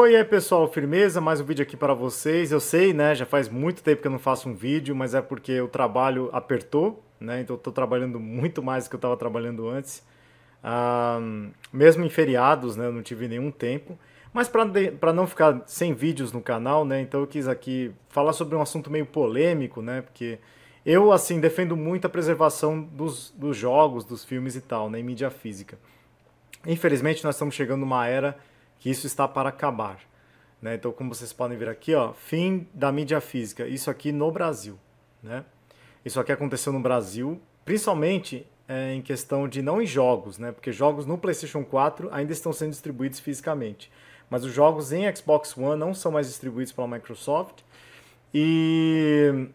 Oi, pessoal, firmeza? Mais um vídeo aqui para vocês. Eu sei, né, já faz muito tempo que eu não faço um vídeo, mas é porque o trabalho apertou, né, então eu tô trabalhando muito mais do que eu estava trabalhando antes. Ah, mesmo em feriados, né, eu não tive nenhum tempo. Mas para não ficar sem vídeos no canal, né, então eu quis aqui falar sobre um assunto meio polêmico, né, porque eu, assim, defendo muito a preservação dos, dos jogos, dos filmes e tal, né, em mídia física. Infelizmente, nós estamos chegando numa era que isso está para acabar. Né? Então, como vocês podem ver aqui, ó, fim da mídia física, isso aqui no Brasil. Né? Isso aqui aconteceu no Brasil, principalmente é, em questão de não em jogos, né? porque jogos no PlayStation 4 ainda estão sendo distribuídos fisicamente. Mas os jogos em Xbox One não são mais distribuídos pela Microsoft. E,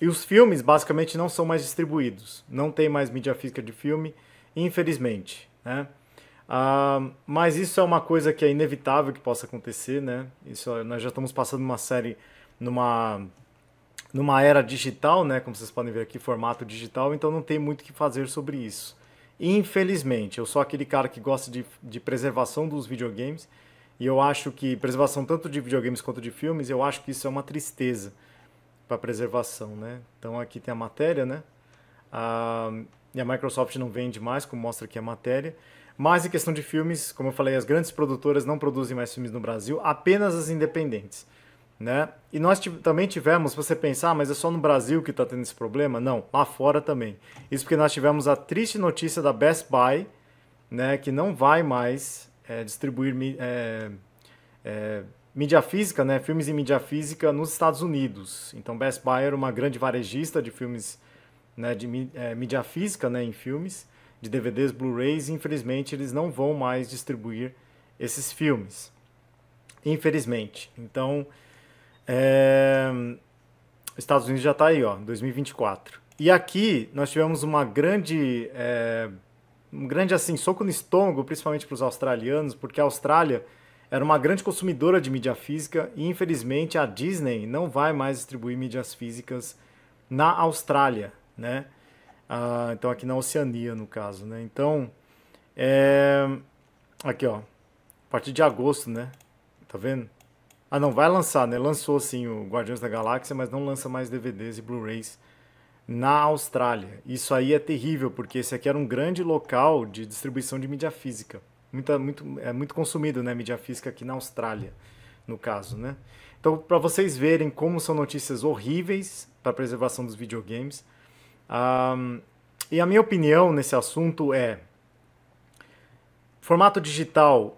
e os filmes basicamente não são mais distribuídos. Não tem mais mídia física de filme, infelizmente. Né? Uh, mas isso é uma coisa que é inevitável que possa acontecer, né? Isso, nós já estamos passando uma série numa numa era digital, né? Como vocês podem ver aqui, formato digital, então não tem muito o que fazer sobre isso. Infelizmente, eu sou aquele cara que gosta de, de preservação dos videogames e eu acho que preservação tanto de videogames quanto de filmes, eu acho que isso é uma tristeza para preservação, né? Então aqui tem a matéria, né? Ah, e a Microsoft não vende mais, como mostra aqui a matéria. Mas em questão de filmes, como eu falei, as grandes produtoras não produzem mais filmes no Brasil, apenas as independentes. Né? E nós também tivemos, você pensar, ah, mas é só no Brasil que está tendo esse problema? Não, lá fora também. Isso porque nós tivemos a triste notícia da Best Buy, né, que não vai mais é, distribuir é, é, mídia física, né, filmes em mídia física nos Estados Unidos. Então, Best Buy era uma grande varejista de filmes né, de é, mídia física né, em filmes de DVDs, Blu-rays, infelizmente eles não vão mais distribuir esses filmes. Infelizmente. Então, é... Estados Unidos já está aí, ó, 2024. E aqui nós tivemos uma grande, é... um grande assim soco no estômago, principalmente para os australianos, porque a Austrália era uma grande consumidora de mídia física e infelizmente a Disney não vai mais distribuir mídias físicas na Austrália, né? Ah, então aqui na Oceania, no caso, né? Então, é... aqui ó, a partir de agosto, né? Tá vendo? Ah não, vai lançar, né? Lançou sim o Guardiões da Galáxia, mas não lança mais DVDs e Blu-rays na Austrália. Isso aí é terrível, porque esse aqui era um grande local de distribuição de mídia física. Muita, muito, é muito consumido, né? Mídia física aqui na Austrália, no caso, né? Então, para vocês verem como são notícias horríveis para a preservação dos videogames, um, e a minha opinião nesse assunto é: formato digital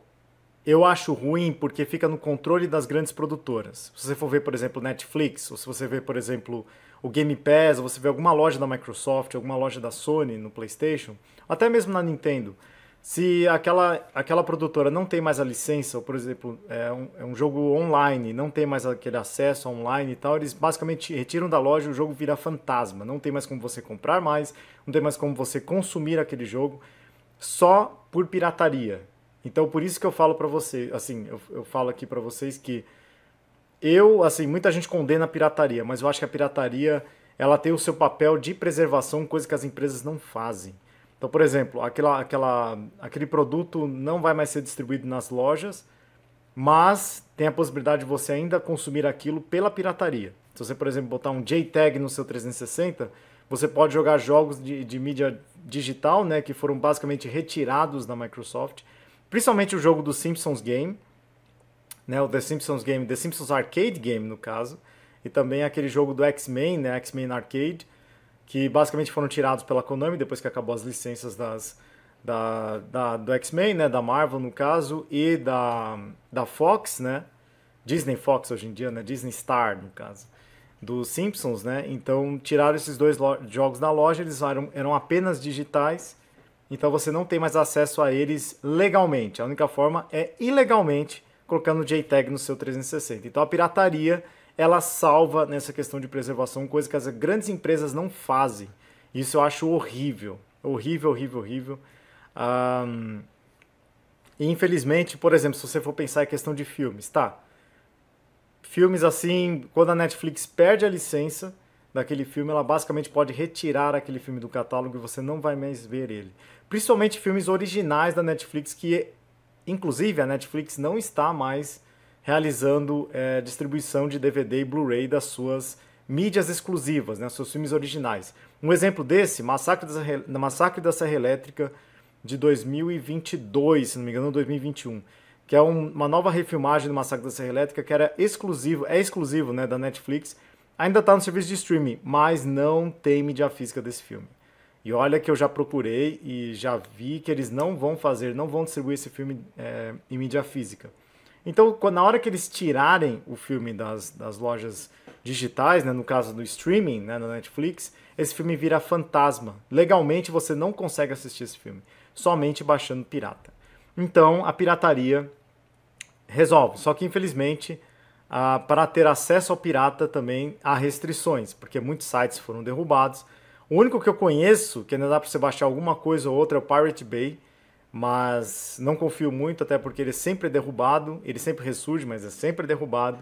eu acho ruim porque fica no controle das grandes produtoras. Se você for ver, por exemplo, Netflix, ou se você ver, por exemplo, o Game Pass, ou você vê alguma loja da Microsoft, alguma loja da Sony no PlayStation, até mesmo na Nintendo se aquela, aquela produtora não tem mais a licença, ou por exemplo, é um, é um, jogo online, não tem mais aquele acesso online e tal, eles basicamente retiram da loja e o jogo vira fantasma. Não tem mais como você comprar mais, não tem mais como você consumir aquele jogo, só por pirataria. Então por isso que eu falo para você, assim, eu, eu falo aqui para vocês que eu, assim, muita gente condena a pirataria, mas eu acho que a pirataria, ela tem o seu papel de preservação, coisa que as empresas não fazem. Então, por exemplo, aquela, aquela, aquele produto não vai mais ser distribuído nas lojas, mas tem a possibilidade de você ainda consumir aquilo pela pirataria. Se você, por exemplo, botar um JTAG no seu 360, você pode jogar jogos de, de mídia digital, né, que foram basicamente retirados da Microsoft, principalmente o jogo do Simpsons Game, né, o The Simpsons Game, The Simpsons Arcade Game no caso, e também aquele jogo do X-Men, né, X-Men Arcade, que basicamente foram tirados pela Konami depois que acabou as licenças das, da, da do X-Men, né, da Marvel no caso, e da, da Fox, né, Disney Fox hoje em dia, né, Disney Star no caso, dos Simpsons, né, então tiraram esses dois jogos da loja, eles eram, eram apenas digitais, então você não tem mais acesso a eles legalmente, a única forma é ilegalmente colocando o JTAG no seu 360. Então a pirataria ela salva nessa questão de preservação, coisa que as grandes empresas não fazem. Isso eu acho horrível, horrível, horrível, horrível. Um, e infelizmente, por exemplo, se você for pensar em questão de filmes, tá? Filmes assim, quando a Netflix perde a licença daquele filme, ela basicamente pode retirar aquele filme do catálogo e você não vai mais ver ele. Principalmente filmes originais da Netflix que, inclusive, a Netflix não está mais realizando é, distribuição de DVD e Blu-ray das suas mídias exclusivas, né, seus filmes originais. Um exemplo desse, Massacre da, Serra, Massacre da Serra Elétrica de 2022, se não me engano, 2021, que é um, uma nova refilmagem do Massacre da Serra Elétrica que era exclusivo, é exclusivo, né, da Netflix. Ainda está no serviço de streaming, mas não tem mídia física desse filme. E olha que eu já procurei e já vi que eles não vão fazer, não vão distribuir esse filme é, em mídia física. Então, na hora que eles tirarem o filme das, das lojas digitais, né, no caso do streaming, né, na Netflix, esse filme vira fantasma. Legalmente você não consegue assistir esse filme, somente baixando pirata. Então, a pirataria resolve. Só que, infelizmente, ah, para ter acesso ao pirata também há restrições, porque muitos sites foram derrubados. O único que eu conheço, que ainda dá para você baixar alguma coisa ou outra, é o Pirate Bay, mas não confio muito, até porque ele sempre é derrubado, ele sempre ressurge, mas é sempre derrubado.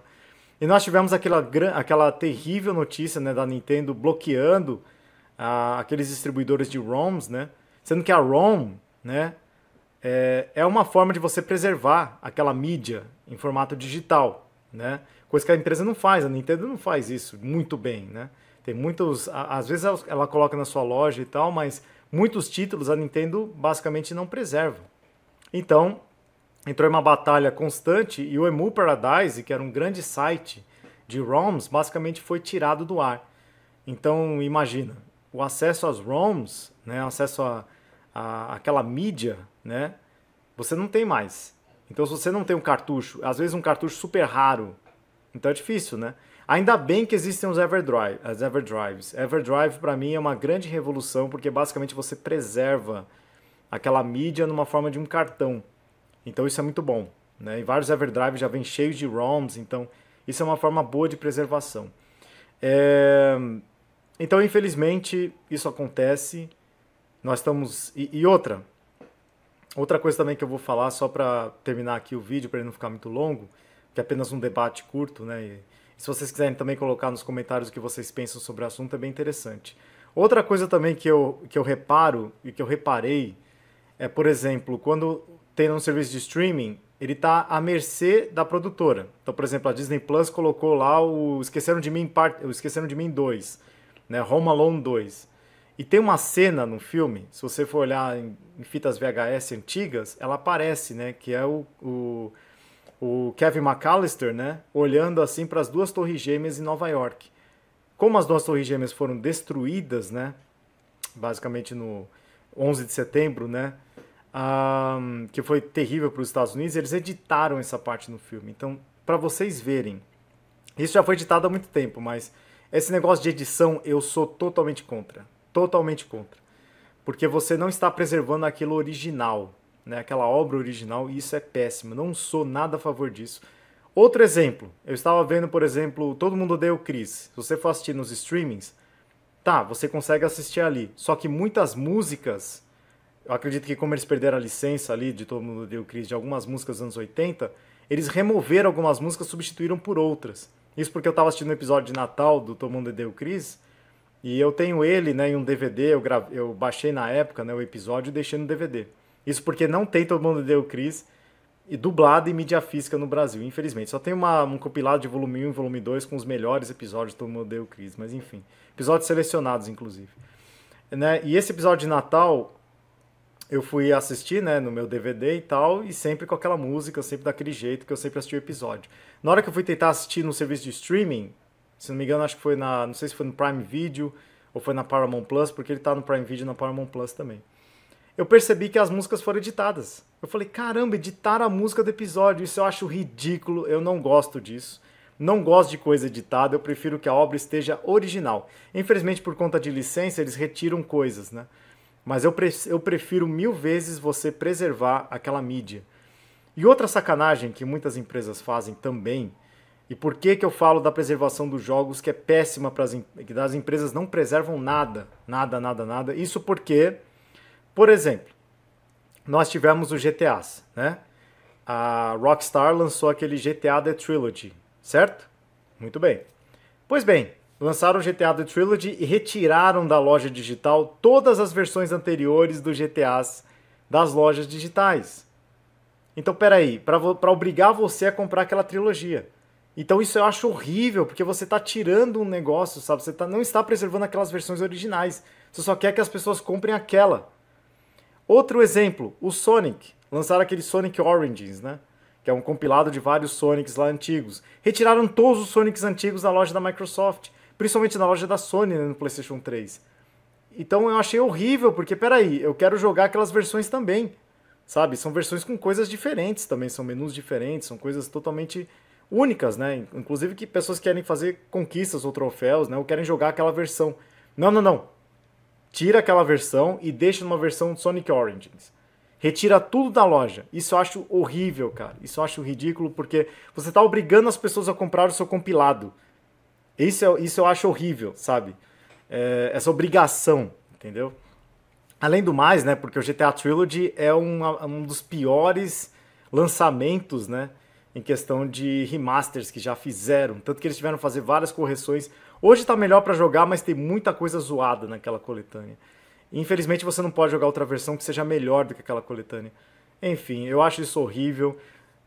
E nós tivemos aquela, aquela terrível notícia né, da Nintendo bloqueando ah, aqueles distribuidores de ROMs, né? Sendo que a ROM né, é, é uma forma de você preservar aquela mídia em formato digital, né? Coisa que a empresa não faz, a Nintendo não faz isso muito bem, né? Tem muitos... Às vezes ela coloca na sua loja e tal, mas muitos títulos a Nintendo basicamente não preserva. Então, entrou em uma batalha constante e o Emu Paradise, que era um grande site de ROMs, basicamente foi tirado do ar. Então, imagina, o acesso às ROMs, né, acesso a, a aquela mídia, né, você não tem mais. Então, se você não tem um cartucho, às vezes um cartucho super raro, então é difícil, né? Ainda bem que existem os Everdrive, as Everdrives. Everdrive para mim é uma grande revolução porque basicamente você preserva aquela mídia numa forma de um cartão. Então isso é muito bom. Né? E vários Everdrive já vêm cheios de ROMs, então isso é uma forma boa de preservação. É... Então, infelizmente, isso acontece. Nós estamos. E, e, outra, outra coisa também que eu vou falar, só para terminar aqui o vídeo, para ele não ficar muito longo, que é apenas um debate curto, né? E se vocês quiserem também colocar nos comentários o que vocês pensam sobre o assunto, é bem interessante. Outra coisa também que eu, que eu reparo e que eu reparei é, por exemplo, quando tem um serviço de streaming, ele está à mercê da produtora. Então, por exemplo, a Disney Plus colocou lá o Esqueceram de Mim, part... o Esqueceram de Mim 2, né? Home Alone 2. E tem uma cena no filme, se você for olhar em, fitas VHS antigas, ela aparece, né? Que é o, o o Kevin McAllister, né, olhando assim para as duas torres gêmeas em Nova York. Como as duas torres gêmeas foram destruídas, né, basicamente no 11 de setembro, né, um, que foi terrível para os Estados Unidos, eles editaram essa parte no filme. Então, para vocês verem, isso já foi editado há muito tempo, mas esse negócio de edição eu sou totalmente contra, totalmente contra, porque você não está preservando aquilo original né, aquela obra original, e isso é péssimo. Não sou nada a favor disso. Outro exemplo, eu estava vendo, por exemplo, Todo Mundo Odeia o Chris. Se você for assistir nos streamings, tá, você consegue assistir ali. Só que muitas músicas, eu acredito que como eles perderam a licença ali de Todo Mundo Odeia o Chris, de algumas músicas dos anos 80, eles removeram algumas músicas, substituíram por outras. Isso porque eu estava assistindo o um episódio de Natal do Todo Mundo Odeia o Chris, e eu tenho ele né, em um DVD, eu, grave... eu baixei na época né, o episódio e deixei no DVD. Isso porque não tem Todo Mundo Deu Cris e dublado em mídia física no Brasil, infelizmente. Só tem uma, um compilado de volume 1 e volume 2 com os melhores episódios do Todo Mundo Deu Cris, mas enfim. Episódios selecionados, inclusive. Né? E esse episódio de Natal, eu fui assistir né, no meu DVD e tal, e sempre com aquela música, sempre daquele jeito que eu sempre assisti o episódio. Na hora que eu fui tentar assistir no serviço de streaming, se não me engano, acho que foi na. Não sei se foi no Prime Video ou foi na Paramount Plus, porque ele tá no Prime Video e na Paramount Plus também eu percebi que as músicas foram editadas. Eu falei, caramba, editar a música do episódio, isso eu acho ridículo, eu não gosto disso. Não gosto de coisa editada, eu prefiro que a obra esteja original. Infelizmente, por conta de licença, eles retiram coisas, né? Mas eu, pre eu prefiro mil vezes você preservar aquela mídia. E outra sacanagem que muitas empresas fazem também, e por que, que eu falo da preservação dos jogos que é péssima para as empresas, não preservam nada, nada, nada, nada. Isso porque por exemplo, nós tivemos os GTAs, né? A Rockstar lançou aquele GTA The Trilogy, certo? Muito bem. Pois bem, lançaram o GTA The Trilogy e retiraram da loja digital todas as versões anteriores dos GTAs das lojas digitais. Então, peraí, para obrigar você a comprar aquela trilogia. Então isso eu acho horrível, porque você está tirando um negócio, sabe? Você tá, não está preservando aquelas versões originais. Você só quer que as pessoas comprem aquela. Outro exemplo, o Sonic. Lançaram aquele Sonic Origins, né? Que é um compilado de vários Sonics lá antigos. Retiraram todos os Sonics antigos da loja da Microsoft, principalmente na loja da Sony né, no PlayStation 3. Então eu achei horrível, porque peraí, eu quero jogar aquelas versões também. Sabe? São versões com coisas diferentes também, são menus diferentes, são coisas totalmente únicas, né? Inclusive que pessoas querem fazer conquistas ou troféus, né? Ou querem jogar aquela versão. Não, não, não tira aquela versão e deixa numa versão de Sonic Origins. Retira tudo da loja. Isso eu acho horrível, cara. Isso eu acho ridículo porque você está obrigando as pessoas a comprar o seu compilado. Isso, é, isso eu acho horrível, sabe? É, essa obrigação, entendeu? Além do mais, né? Porque o GTA Trilogy é um, um dos piores lançamentos, né? Em questão de remasters que já fizeram. Tanto que eles tiveram que fazer várias correções Hoje tá melhor para jogar, mas tem muita coisa zoada naquela coletânea. Infelizmente você não pode jogar outra versão que seja melhor do que aquela coletânea. Enfim, eu acho isso horrível.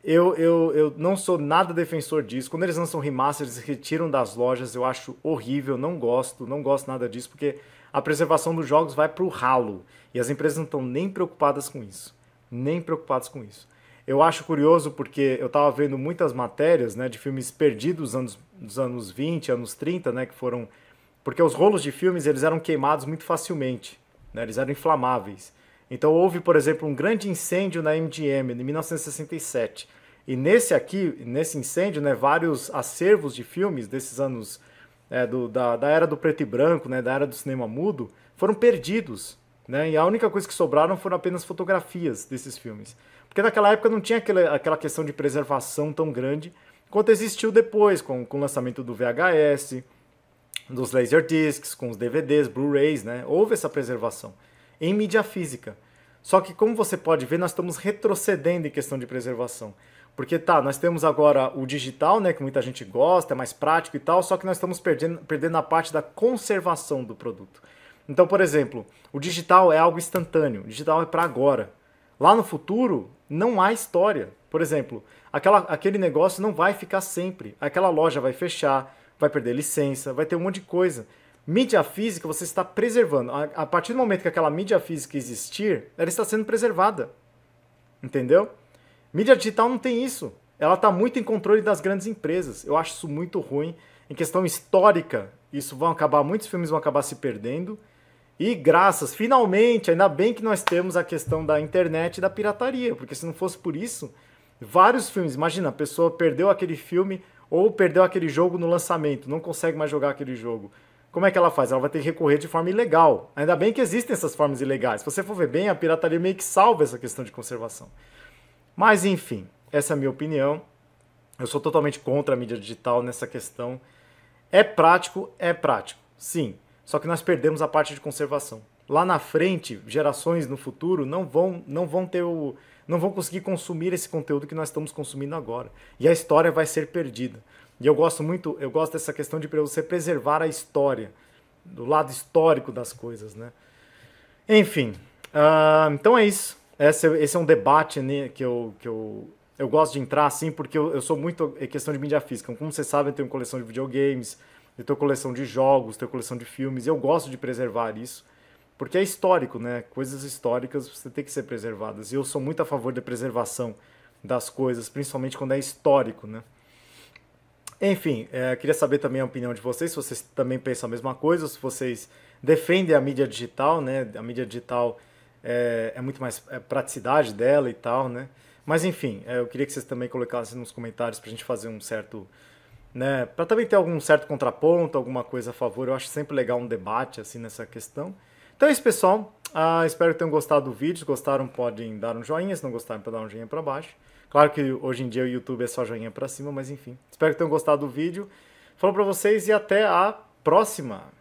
Eu, eu, eu não sou nada defensor disso. Quando eles lançam remasters, eles retiram das lojas, eu acho horrível, não gosto, não gosto nada disso, porque a preservação dos jogos vai pro ralo. E as empresas não estão nem preocupadas com isso. Nem preocupadas com isso. Eu acho curioso porque eu estava vendo muitas matérias né, de filmes perdidos dos anos, dos anos 20, anos 30, né, que foram... Porque os rolos de filmes eles eram queimados muito facilmente, né, eles eram inflamáveis. Então houve, por exemplo, um grande incêndio na MGM em 1967. E nesse aqui, nesse incêndio, né, vários acervos de filmes desses anos é, do, da, da era do preto e branco, né, da era do cinema mudo, foram perdidos. Né? E a única coisa que sobraram foram apenas fotografias desses filmes. Porque naquela época não tinha aquela, aquela questão de preservação tão grande quanto existiu depois, com, com o lançamento do VHS, dos laserdiscs, com os DVDs, Blu-rays, né? Houve essa preservação em mídia física. Só que, como você pode ver, nós estamos retrocedendo em questão de preservação. Porque tá, nós temos agora o digital, né, que muita gente gosta, é mais prático e tal, só que nós estamos perdendo, perdendo a parte da conservação do produto. Então, por exemplo, o digital é algo instantâneo, o digital é para agora. Lá no futuro, não há história. Por exemplo, aquela, aquele negócio não vai ficar sempre. Aquela loja vai fechar, vai perder licença, vai ter um monte de coisa. Mídia física você está preservando. A, a partir do momento que aquela mídia física existir, ela está sendo preservada. Entendeu? Mídia digital não tem isso. Ela está muito em controle das grandes empresas. Eu acho isso muito ruim. Em questão histórica, isso vão acabar, muitos filmes vão acabar se perdendo. E graças, finalmente, ainda bem que nós temos a questão da internet e da pirataria, porque se não fosse por isso, vários filmes, imagina, a pessoa perdeu aquele filme ou perdeu aquele jogo no lançamento, não consegue mais jogar aquele jogo. Como é que ela faz? Ela vai ter que recorrer de forma ilegal. Ainda bem que existem essas formas ilegais. Se você for ver bem, a pirataria meio que salva essa questão de conservação. Mas enfim, essa é a minha opinião. Eu sou totalmente contra a mídia digital nessa questão. É prático, é prático. Sim, só que nós perdemos a parte de conservação. Lá na frente, gerações no futuro não vão não vão ter o não vão conseguir consumir esse conteúdo que nós estamos consumindo agora. E a história vai ser perdida. E eu gosto muito, eu gosto dessa questão de você preservar a história, do lado histórico das coisas, né? Enfim, uh, então é isso. Esse, esse é um debate né, que, eu, que eu, eu gosto de entrar, assim, porque eu, eu sou muito é questão de mídia física. Como vocês sabem, eu tenho coleção de videogames, de ter coleção de jogos, ter coleção de filmes. E eu gosto de preservar isso, porque é histórico, né? Coisas históricas você tem que ser preservadas. E eu sou muito a favor da preservação das coisas, principalmente quando é histórico, né? Enfim, é, queria saber também a opinião de vocês, se vocês também pensam a mesma coisa, se vocês defendem a mídia digital, né? A mídia digital é, é muito mais é praticidade dela e tal, né? Mas enfim, é, eu queria que vocês também colocassem nos comentários para a gente fazer um certo né? Para também ter algum certo contraponto, alguma coisa a favor, eu acho sempre legal um debate assim nessa questão. Então é isso, pessoal. Ah, espero que tenham gostado do vídeo. Se gostaram, podem dar um joinha. Se não gostaram, podem dar um joinha para baixo. Claro que hoje em dia o YouTube é só joinha para cima, mas enfim. Espero que tenham gostado do vídeo. Falou para vocês e até a próxima!